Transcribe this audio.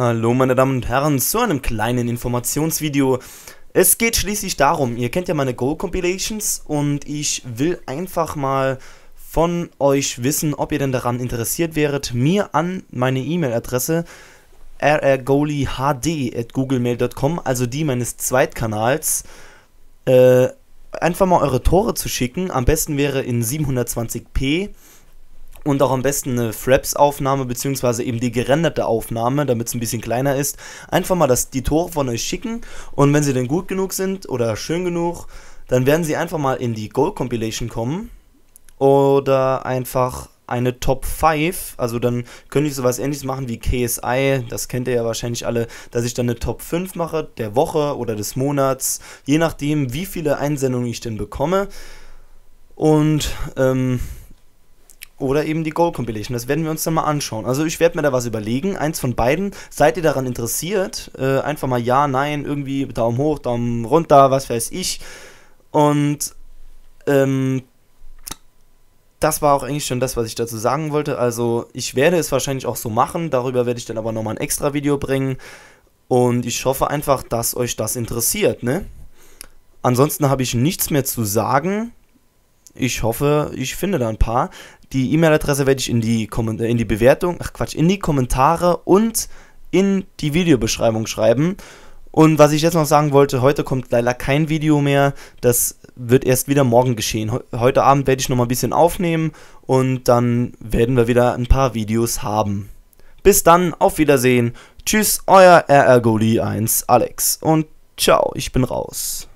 Hallo meine Damen und Herren zu einem kleinen Informationsvideo. Es geht schließlich darum, ihr kennt ja meine Go Compilations und ich will einfach mal von euch wissen, ob ihr denn daran interessiert wäret, mir an meine E-Mail-Adresse rrgolihd.googlemail.com, also die meines Zweitkanals, äh, einfach mal eure Tore zu schicken. Am besten wäre in 720p und auch am besten eine Fraps-Aufnahme beziehungsweise eben die gerenderte Aufnahme, damit es ein bisschen kleiner ist, einfach mal das, die Tore von euch schicken und wenn sie denn gut genug sind oder schön genug, dann werden sie einfach mal in die Goal Compilation kommen oder einfach eine Top 5, also dann könnte ich sowas ähnliches machen wie KSI, das kennt ihr ja wahrscheinlich alle, dass ich dann eine Top 5 mache, der Woche oder des Monats, je nachdem, wie viele Einsendungen ich denn bekomme. Und ähm, oder eben die Goal Compilation. Das werden wir uns dann mal anschauen. Also ich werde mir da was überlegen. Eins von beiden. Seid ihr daran interessiert? Äh, einfach mal ja, nein, irgendwie Daumen hoch, Daumen runter, was weiß ich. Und ähm, das war auch eigentlich schon das, was ich dazu sagen wollte. Also ich werde es wahrscheinlich auch so machen. Darüber werde ich dann aber nochmal ein extra Video bringen. Und ich hoffe einfach, dass euch das interessiert. Ne? Ansonsten habe ich nichts mehr zu sagen. Ich hoffe, ich finde da ein paar. Die E-Mail-Adresse werde ich in die, äh, in die Bewertung, ach Quatsch, in die Kommentare und in die Videobeschreibung schreiben. Und was ich jetzt noch sagen wollte, heute kommt leider kein Video mehr. Das wird erst wieder morgen geschehen. Heute Abend werde ich noch mal ein bisschen aufnehmen und dann werden wir wieder ein paar Videos haben. Bis dann, auf Wiedersehen. Tschüss, euer rrgoli 1 Alex und ciao, ich bin raus.